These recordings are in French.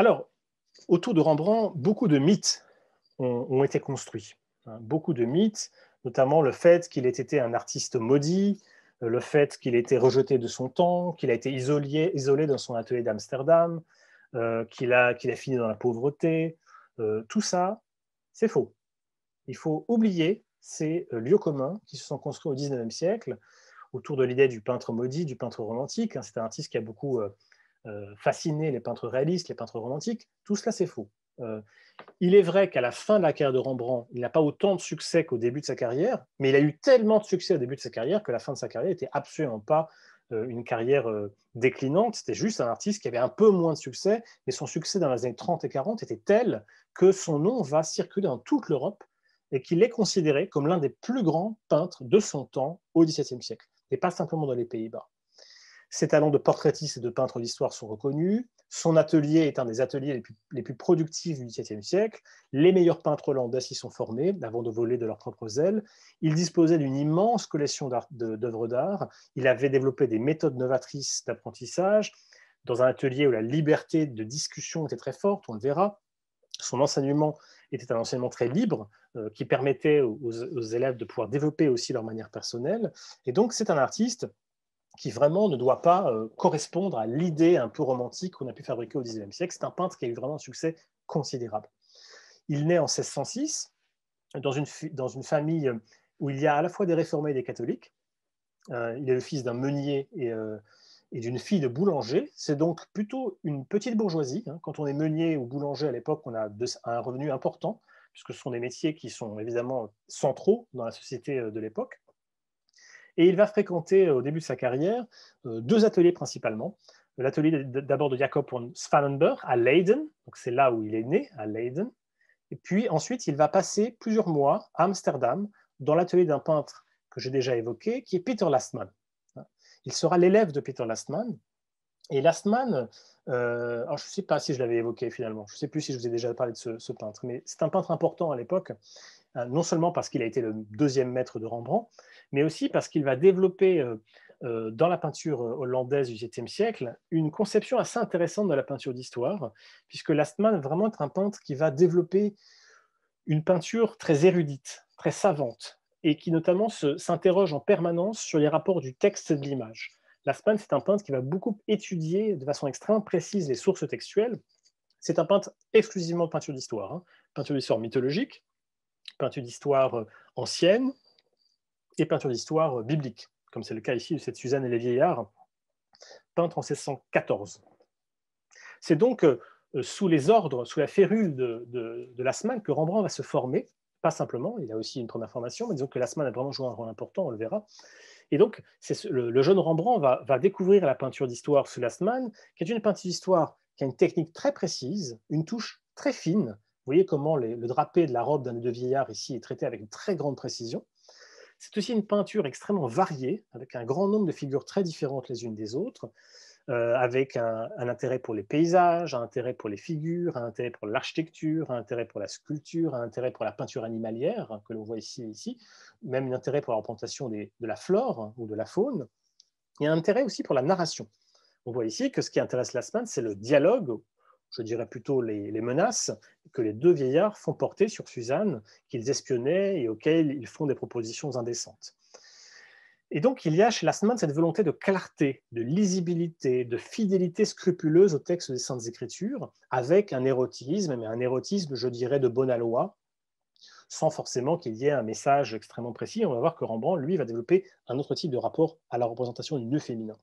Alors, autour de Rembrandt, beaucoup de mythes ont, été construits. Hein. beaucoup de mythes, notamment le fait qu'il ait été un artiste maudit, euh, le fait qu'il ait été rejeté de son temps, qu'il a été isolé, isolé dans son atelier d'Amsterdam, euh, qu'il a, fini dans la pauvreté. Euh, tout ça, c'est faux. Il faut oublier ces lieux communs qui se sont construits au XIXe siècle autour de l'idée du peintre maudit, du peintre romantique. Hein. c'est un artiste qui a beaucoup... Euh, fasciné les peintres réalistes, les peintres romantiques, tout cela c'est faux. Euh, il est vrai qu'à la fin de la carrière de Rembrandt, il n'a pas autant de succès qu'au début de sa carrière, mais il a eu tellement de succès au début de sa carrière que la fin de sa carrière n'était absolument pas euh, une carrière déclinante. C'était juste un artiste qui avait un peu moins de succès, mais son succès dans les années 30 et 40 était tel que son nom va circuler dans toute l'Europe et qu'il est considéré comme l'un des plus grands peintres de son temps au XVIIe siècle, et pas simplement dans les Pays-Bas. Ses talents de portraitiste et de peintre d'histoire sont reconnus. Son atelier est un des ateliers les plus, productifs du XVIIe siècle. Les meilleurs peintres hollandais s'y sont formés avant de voler de leurs propres ailes. Il disposait d'une immense collection d'œuvres d'art. Il avait développé des méthodes novatrices d'apprentissage dans un atelier où la liberté de discussion était très forte, on le verra. Son enseignement était un enseignement très libre euh, qui permettait aux élèves de pouvoir développer aussi leur manière personnelle. Et donc, c'est un artiste qui vraiment ne doit pas euh, correspondre à l'idée un peu romantique qu'on a pu fabriquer au XIXe siècle. C'est un peintre qui a eu vraiment un succès considérable. Il naît en 1606 dans une, dans une famille euh, où il y a à la fois des réformés et des catholiques. Euh, il est le fils d'un meunier et, d'une fille de boulanger. C'est donc plutôt une petite bourgeoisie. Hein. Quand on est meunier ou boulanger à l'époque, on a un revenu important, puisque ce sont des métiers qui sont évidemment centraux dans la société de l'époque. Et il va fréquenter euh, au début de sa carrière euh, deux ateliers principalement. L'atelier d'abord de Jacob von Svanenberg à Leiden, donc c'est là où il est né, à Leiden. Et puis ensuite, il va passer plusieurs mois à Amsterdam, dans l'atelier d'un peintre que j'ai déjà évoqué, qui est Peter Lastman. Il sera l'élève de Peter Lastman. Et Lastman, euh, je ne sais pas si je l'avais évoqué finalement, je ne sais plus si je vous ai déjà parlé de ce peintre, mais c'est un peintre important à l'époque, non seulement parce qu'il a été le deuxième maître de Rembrandt, mais aussi parce qu'il va développer euh, euh, dans la peinture euh, hollandaise du XVIIe siècle une conception assez intéressante de la peinture d'histoire, puisque Lastman va vraiment être un peintre qui va développer une peinture très érudite, très savante, et qui notamment s'interroge en permanence sur les rapports du texte et de l'image. Lastman, c'est un peintre qui va beaucoup étudier de façon extrême, précise les sources textuelles. C'est un peintre exclusivement peinture d'histoire, hein. peinture d'histoire mythologique, peinture d'histoire ancienne, et peinture d'histoire euh, biblique, comme c'est le cas ici de cette Suzanne et les vieillards, peintre en 1614. C'est donc euh, euh, sous les ordres, sous la férule de, de, de que Rembrandt va se former, pas simplement, il a aussi une première formation, mais disons que semaine a vraiment joué un rôle important, on le verra. Et donc, le, le, jeune Rembrandt va, découvrir la peinture d'histoire sous Lasman, qui est une peinture d'histoire qui a une technique très précise, une touche très fine. Vous voyez comment le drapé de la robe d'un des vieillards ici est traité avec une très grande précision. C'est aussi une peinture extrêmement variée, avec un grand nombre de figures très différentes les unes des autres, euh, avec un, intérêt pour les paysages, un intérêt pour les figures, un intérêt pour l'architecture, un intérêt pour la sculpture, un intérêt pour la peinture animalière, hein, que l'on voit ici ici, même un intérêt pour la représentation de la flore hein, ou de la faune, et un intérêt aussi pour la narration. On voit ici que ce qui intéresse semaine, c'est le dialogue je dirais plutôt les, menaces que les deux vieillards font porter sur Suzanne, qu'ils espionnaient et auxquelles ils font des propositions indécentes. Et donc, il y a chez Lastman cette volonté de clarté, de lisibilité, de fidélité scrupuleuse au texte des Saintes Écritures, avec un érotisme, mais un érotisme, je dirais, de Bonalois, sans forcément qu'il y ait un message extrêmement précis. On va voir que Rembrandt, lui, va développer un autre type de rapport à la représentation du féminin.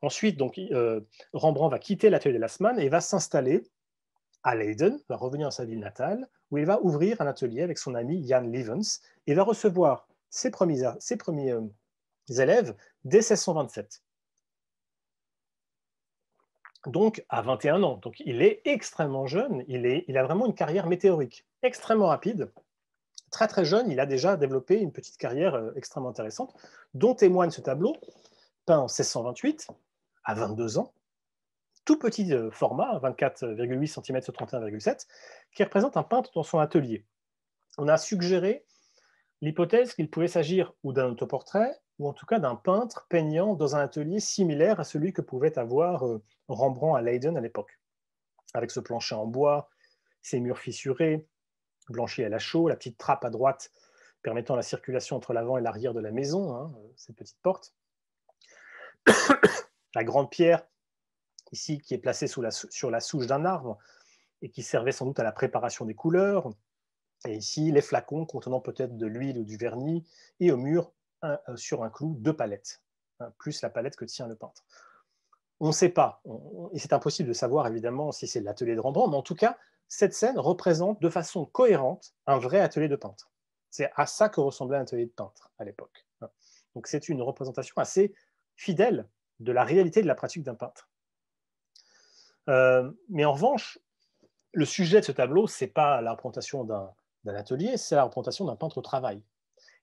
Ensuite, donc, euh, Rembrandt va quitter l'atelier de Lassmann et va s'installer à Leiden, va revenir à sa ville natale, où il va ouvrir un atelier avec son ami Jan Levens et va recevoir ses premiers, euh, élèves dès 1627. Donc à 21 ans. Donc il est extrêmement jeune, il a vraiment une carrière météorique, extrêmement rapide très très jeune, il a déjà développé une petite carrière euh, extrêmement intéressante, dont témoigne ce tableau, peint en 1628, à 22 ans, tout petit euh, format, 24,8 hein, cm sur 31,7, qui représente un peintre dans son atelier. On a suggéré l'hypothèse qu'il pouvait s'agir ou d'un autoportrait, ou en tout cas d'un peintre peignant dans un atelier similaire à celui que pouvait avoir euh, Rembrandt à Leiden à l'époque, avec ce plancher en bois, ces murs fissurés, blanchis à la chaux, la petite trappe à droite permettant la circulation entre l'avant et l'arrière de la maison, hein, euh, cette petite porte la grande pierre, ici, qui est placée sur la souche d'un arbre et qui servait sans doute à la préparation des couleurs. Et ici, les flacons contenant peut-être de l'huile ou du vernis, et au mur, euh, sur un clou, deux palettes, hein, plus la palette que tient le peintre. On ne sait pas, et c'est impossible de savoir évidemment si c'est l'atelier de Rembrandt, mais en tout cas, cette scène représente de façon cohérente un vrai atelier de peintre. C'est à ça que ressemblait un atelier de peintre à l'époque. Hein. Donc c'est une représentation assez fidèle de la réalité de la pratique d'un peintre. Euh, mais en revanche, le sujet de ce tableau, ce n'est pas la représentation d'un atelier, c'est la représentation d'un peintre au travail.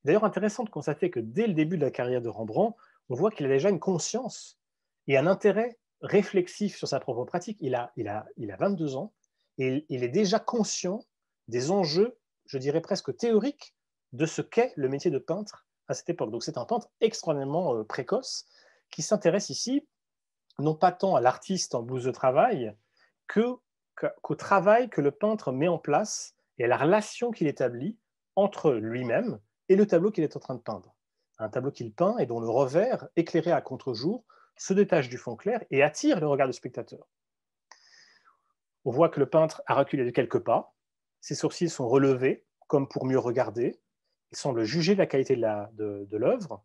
D'ailleurs, intéressant de constater que dès le début de la carrière de Rembrandt, on voit qu'il a déjà une conscience et un intérêt réflexif sur sa propre pratique. Il a, il a, il a 22 ans et il est déjà conscient des enjeux, je dirais presque théoriques, de ce qu'est le métier de peintre à cette époque. Donc c'est un peintre extrêmement euh, précoce qui s'intéresse ici non pas tant à l'artiste en blouse de travail qu'au travail que le peintre met en place et à la relation qu'il établit entre lui-même et le tableau qu'il est en train de peindre. Un tableau qu'il peint et dont le revers, éclairé à contre-jour, se détache du fond clair et attire le regard du spectateur. On voit que le peintre a reculé de quelques pas, ses sourcils sont relevés comme pour mieux regarder, il semble juger la qualité de l'œuvre,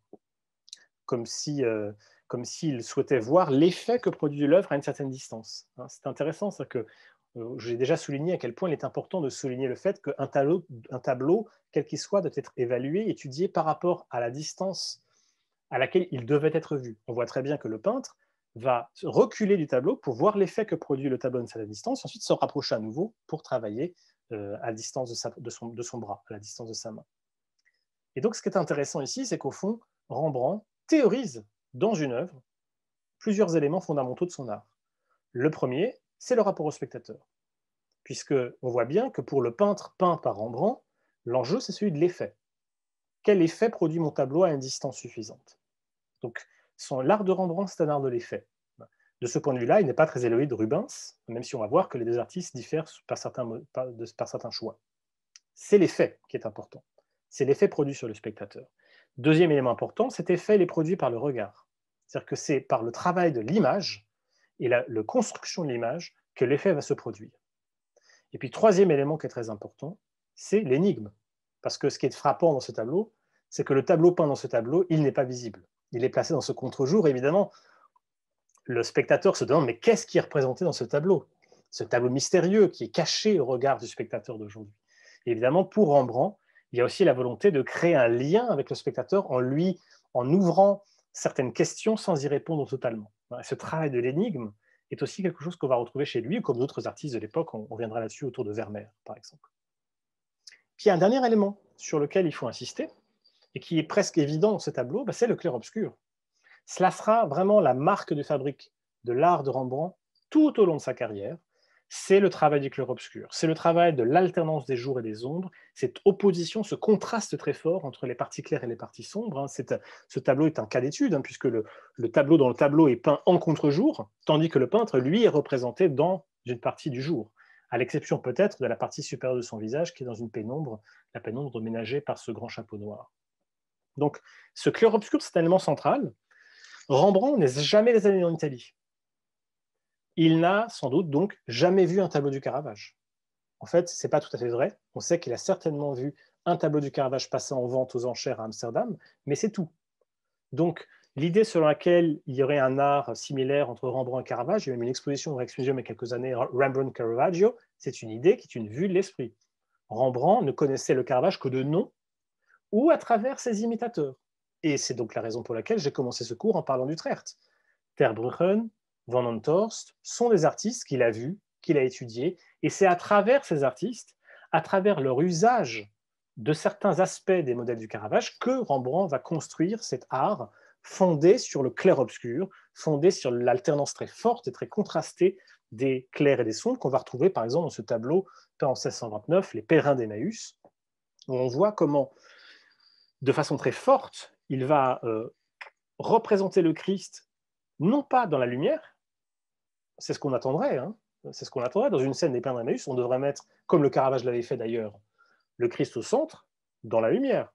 comme si euh, comme s'il souhaitait voir l'effet que produit l'œuvre à une certaine distance. Hein. c'est intéressant, c'est que euh, j'ai déjà souligné à quel point il est important de souligner le fait qu'un tableau, tableau, quel qu'il soit, doit être évalué, étudié par rapport à la distance à laquelle il devait être vu. On voit très bien que le peintre va reculer du tableau pour voir l'effet que produit le tableau à une certaine distance, ensuite se rapprocher à nouveau pour travailler euh, à à distance de, son, de son bras, à la distance de sa main. Et donc, ce qui est intéressant ici, c'est qu'au fond, Rembrandt théorise dans une œuvre plusieurs éléments fondamentaux de son art. Le premier, c'est le rapport au spectateur, puisque on voit bien que pour le peintre peint par Rembrandt, l'enjeu c'est celui de l'effet. Quel effet produit mon tableau à une distance suffisante Donc, l'art de Rembrandt, c'est un art de l'effet. De ce point de vue-là, il n'est pas très éloigné de Rubens, même si on va voir que les deux artistes diffèrent par certains choix. C'est l'effet qui est important. C'est l'effet produit sur le spectateur. Deuxième élément important, cet effet est produit par le regard. C'est-à-dire que c'est par le travail de l'image et la, la construction de l'image que l'effet va se produire. Et puis troisième élément qui est très important, c'est l'énigme. Parce que ce qui est frappant dans ce tableau, c'est que le tableau peint dans ce tableau, il n'est pas visible. Il est placé dans ce contre-jour. Évidemment, le spectateur se demande, mais qu'est-ce qui est représenté dans ce tableau Ce tableau mystérieux qui est caché au regard du spectateur d'aujourd'hui. Évidemment, pour Rembrandt, il y a aussi la volonté de créer un lien avec le spectateur en lui, en ouvrant certaines questions sans y répondre totalement. Ce travail de l'énigme est aussi quelque chose qu'on va retrouver chez lui, comme d'autres artistes de l'époque. On reviendra là-dessus autour de Vermeer, par exemple. Puis un dernier élément sur lequel il faut insister, et qui est presque évident dans ce tableau, bah, c'est le clair-obscur. Cela sera vraiment la marque de fabrique de l'art de Rembrandt tout au long de sa carrière, c'est le travail du clair-obscur, c'est le travail de l'alternance des jours et des ombres, cette opposition, ce contraste très fort entre les parties claires et les parties sombres. Hein. ce tableau est un cas d'étude, hein, puisque le, tableau dans le tableau est peint en contre-jour, tandis que le peintre, lui, est représenté dans une partie du jour, à l'exception peut-être de la partie supérieure de son visage qui est dans une pénombre, la pénombre ménagée par ce grand chapeau noir. Donc ce clair-obscur, c'est un élément central. Rembrandt n'est jamais allé en Italie. Il n'a sans doute donc jamais vu un tableau du Caravage. En fait, ce n'est pas tout à fait vrai. On sait qu'il a certainement vu un tableau du Caravage passer en vente aux enchères à Amsterdam, mais c'est tout. Donc, l'idée selon laquelle il y aurait un art similaire entre Rembrandt et Caravage, il y a même une exposition au Museum il y a quelques années, Rembrandt Caravaggio, c'est une idée qui est une vue de l'esprit. Rembrandt ne connaissait le Caravage que de nom ou à travers ses imitateurs. Et c'est donc la raison pour laquelle j'ai commencé ce cours en parlant d'Utrecht. Terbruggen, Van Antorst sont des artistes qu'il a vus, qu'il a étudiés, et c'est à travers ces artistes, à travers leur usage de certains aspects des modèles du Caravage, que Rembrandt va construire cet art fondé sur le clair-obscur, fondé sur l'alternance très forte et très contrastée des clairs et des sombres, qu'on va retrouver par exemple dans ce tableau peint en 1629, Les Pèlerins d'Emmaüs, où on voit comment, de façon très forte, il va euh, représenter le Christ non pas dans la lumière, c'est ce qu'on attendrait, hein. c'est ce qu'on attendrait, dans une scène des Pères d'Emmaüs, on devrait mettre, comme le Caravage l'avait fait d'ailleurs, le Christ au centre, dans la lumière.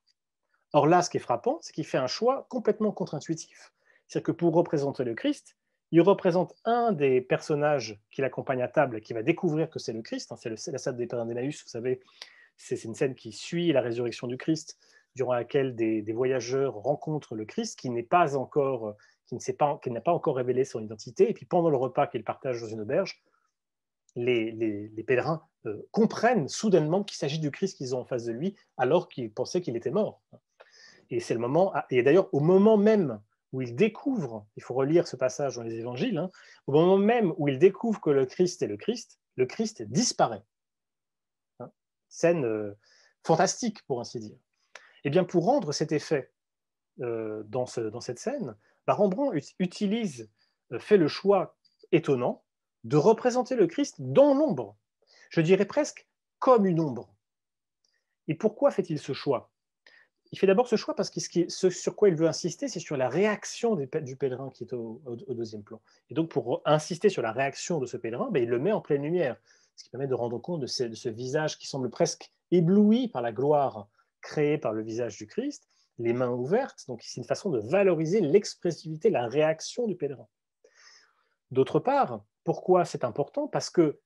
Or là, ce qui est frappant, c'est qu'il fait un choix complètement contre-intuitif. C'est-à-dire que pour représenter le Christ, il représente un des personnages qui l'accompagne à table, qui va découvrir que c'est le Christ. Hein. c'est la scène des Pères d'Emmaüs, vous savez, c'est une scène qui suit la résurrection du Christ, durant laquelle des voyageurs rencontrent le Christ, qui n'est pas encore qui n'a pas, encore révélé son identité. Et puis pendant le repas qu'il partage dans une auberge, les, pèlerins euh, comprennent soudainement qu'il s'agit du Christ qu'ils ont en face de lui, alors qu'ils pensaient qu'il était mort. Et c'est le moment. et d'ailleurs, au moment même où ils découvrent, il faut relire ce passage dans les Évangiles, hein, au moment même où ils découvrent que le Christ est le Christ, le Christ disparaît. Hein, scène euh, fantastique, pour ainsi dire. Eh bien, pour rendre cet effet euh, dans cette scène, Rembrandt utilise, euh, fait le choix étonnant de représenter le Christ dans l'ombre, je dirais presque comme une ombre. Et pourquoi fait-il ce choix Il fait d'abord ce choix parce que ce sur quoi il veut insister, c'est sur la réaction du pèlerin qui est au, deuxième plan. Et donc pour insister sur la réaction de ce pèlerin, ben, il le met en pleine lumière, ce qui permet de rendre compte de ce visage qui semble presque ébloui par la gloire créée par le visage du Christ, les mains ouvertes. Donc, c'est une façon de valoriser l'expressivité, la réaction du pèlerin. D'autre part, pourquoi c'est important Parce que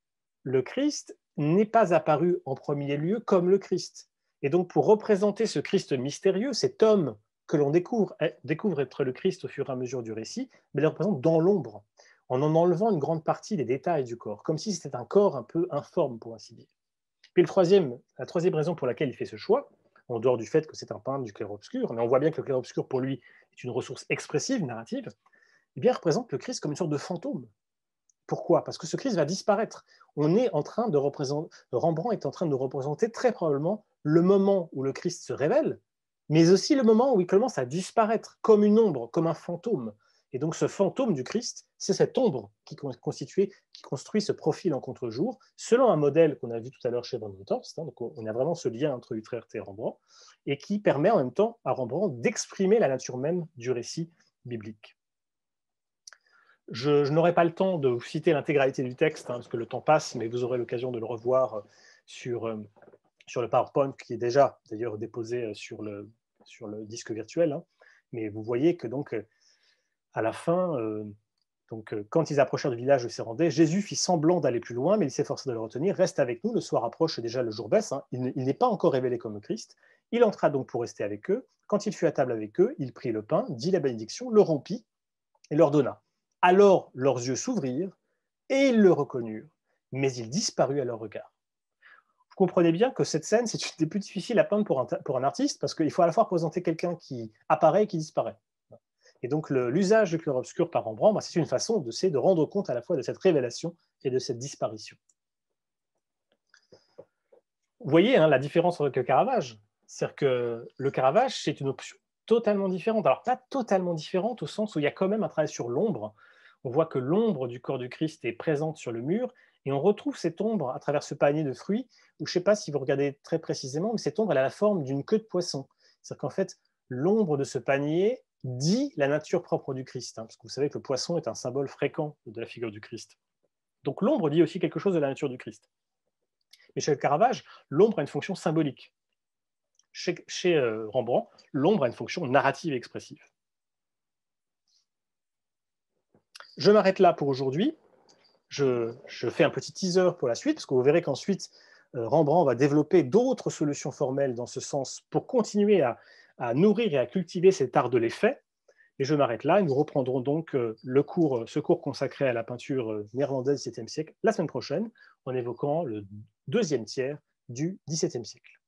le Christ n'est pas apparu en premier lieu comme le Christ. Et donc, pour représenter ce Christ mystérieux, cet homme que l'on découvre, eh, découvre être le Christ au fur et à mesure du récit, mais le représente dans l'ombre, en en enlevant une grande partie des détails du corps, comme si c'était un corps un peu informe, pour ainsi dire. Puis la troisième raison pour laquelle il fait ce choix, en dehors du fait que c'est un peintre du clair-obscur, mais on voit bien que le clair-obscur, pour lui, est une ressource expressive, narrative, eh bien, représente le Christ comme une sorte de fantôme. Pourquoi Parce que ce Christ va disparaître. On est en train de représenter, Rembrandt est en train de représenter très probablement le moment où le Christ se révèle, mais aussi le moment où il commence à disparaître comme une ombre, comme un fantôme. Et donc ce fantôme du Christ, c'est cette ombre qui, qui construit ce profil en contre-jour, selon un modèle qu'on a vu tout à l'heure chez Van Torst. donc on a vraiment ce lien entre Utrecht et Rembrandt, et qui permet en même temps à Rembrandt d'exprimer la nature même du récit biblique. Je, n'aurai pas le temps de vous citer l'intégralité du texte, hein, parce que le temps passe, mais vous aurez l'occasion de le revoir euh, sur, euh, sur le PowerPoint, qui est déjà d'ailleurs déposé euh, sur le, sur le disque virtuel. Hein. Mais vous voyez que donc à la fin, euh, donc, euh, quand ils approchèrent du village où se rendaient, Jésus fit semblant d'aller plus loin, mais il s'efforça de le retenir. Reste avec nous, le soir approche déjà le jour baisse. Hein. Il n'est pas encore révélé comme le Christ. Il entra donc pour rester avec eux. Quand il fut à table avec eux, il prit le pain, dit la bénédiction, le rompit et leur donna. Alors leurs yeux s'ouvrirent et ils le reconnurent, mais il disparut à leur regard. Vous comprenez bien que cette scène, c'est une des plus difficiles à peindre pour un, pour un artiste, parce qu'il faut à la fois présenter quelqu'un qui apparaît et qui disparaît. Et donc l'usage du clair-obscur par Rembrandt, bah, c'est une façon de, de rendre compte à la fois de cette révélation et de cette disparition. Vous voyez hein, la différence avec le Caravage. C'est-à-dire que le Caravage, c'est une option totalement différente. Alors pas totalement différente au sens où il y a quand même un travail sur l'ombre. On voit que l'ombre du corps du Christ est présente sur le mur, et on retrouve cette ombre à travers ce panier de fruits, où je ne sais pas si vous regardez très précisément, mais cette ombre, elle a la forme d'une queue de poisson. C'est-à-dire qu'en fait, l'ombre de ce panier dit la nature propre du Christ, hein, parce que vous savez que le poisson est un symbole fréquent de la figure du Christ. Donc l'ombre dit aussi quelque chose de la nature du Christ. Mais chez Caravage, l'ombre a une fonction symbolique. Chez, euh, Rembrandt, l'ombre a une fonction narrative et expressive. Je m'arrête là pour aujourd'hui. je, fais un petit teaser pour la suite, parce que vous verrez qu'ensuite, euh, Rembrandt va développer d'autres solutions formelles dans ce sens pour continuer à à nourrir et à cultiver cet art de l'effet. Et je m'arrête là nous reprendrons donc euh, le cours, euh, ce cours consacré à la peinture euh, néerlandaise du XVIIe siècle la semaine prochaine en évoquant le deuxième tiers du XVIIe siècle.